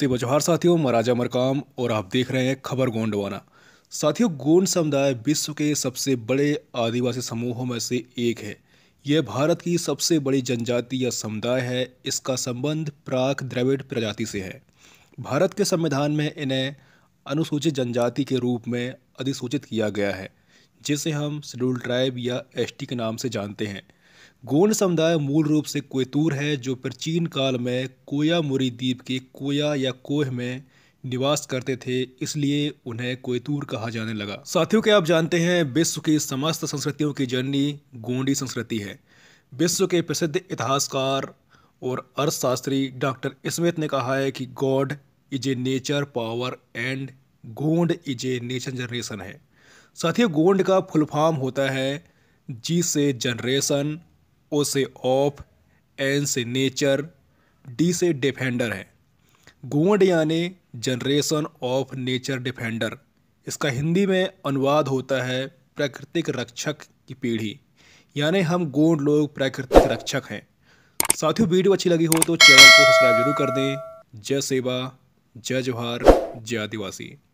सिब जोहार साथियों महाराजा मरकाम और आप देख रहे हैं खबर गोंडवाना साथियों गोंड समुदाय विश्व के सबसे बड़े आदिवासी समूहों में से एक है यह भारत की सबसे बड़ी जनजाति या समुदाय है इसका संबंध प्राक द्रविड़ प्रजाति से है भारत के संविधान में इन्हें अनुसूचित जनजाति के रूप में अधिसूचित किया गया है जिसे हम शेड्यूल ट्राइब या एस के नाम से जानते हैं गोंड समुदाय मूल रूप से कोयतूर है जो प्राचीन काल में कोया मुरी द्वीप के कोया या कोह में निवास करते थे इसलिए उन्हें कोयतूर कहा जाने लगा साथियों के आप जानते हैं विश्व की समस्त संस्कृतियों की जननी गोंडी संस्कृति है विश्व के प्रसिद्ध इतिहासकार और अर्थशास्त्री डॉक्टर स्मिथ ने कहा है कि God is a nature power and Gond is a nature generation है साथियों गोंड का फुल फॉर्म होता है जी से जनरेशन ओ से ऑफ एन से नेचर डी से डिफेंडर है गोंड यानी जनरेशन ऑफ नेचर डिफेंडर इसका हिंदी में अनुवाद होता है प्राकृतिक रक्षक की पीढ़ी यानी हम गोंड लोग प्राकृतिक रक्षक हैं साथियों वीडियो अच्छी लगी हो तो चैनल को सब्सक्राइब जरूर कर दें जय सेवा जय जवाहर जय आदिवासी